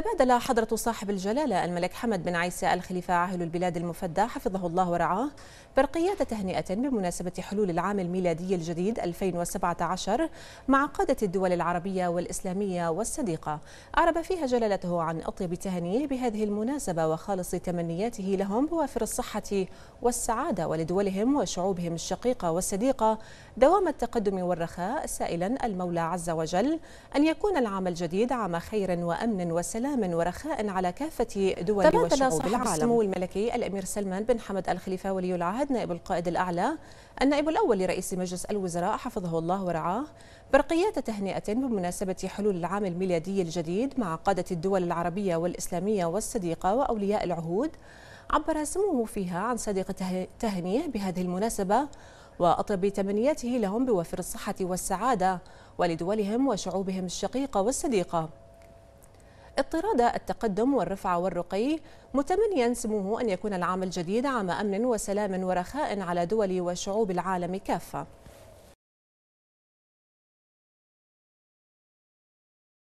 تبادل حضرة صاحب الجلالة الملك حمد بن عيسى الخليفة عاهل البلاد المفدى حفظه الله ورعاه برقيات تهنئة بمناسبة حلول العام الميلادي الجديد 2017 مع قادة الدول العربية والإسلامية والصديقة أعرب فيها جلالته عن أطيب تهنيه بهذه المناسبة وخالص تمنياته لهم بوافر الصحة والسعادة ولدولهم وشعوبهم الشقيقة والصديقة دوام التقدم والرخاء سائلا المولى عز وجل أن يكون العام الجديد عام خير وأمن وسلام سلام ورخاء على كافة دول وشعوب العالم السمو الملكي الأمير سلمان بن حمد الخليفة ولي العهد نائب القائد الأعلى النائب الأول لرئيس مجلس الوزراء حفظه الله ورعاه برقيات تهنئة بمناسبة حلول العام الميلادي الجديد مع قادة الدول العربية والإسلامية والصديقة وأولياء العهود عبر سموه فيها عن صادق تهنئه بهذه المناسبة وأطيب تمنياته لهم بوفر الصحة والسعادة ولدولهم وشعوبهم الشقيقة والصديقة اطراد التقدم والرفعة والرقي متمنيا سموه أن يكون العام الجديد عام أمن وسلام ورخاء على دول وشعوب العالم كافة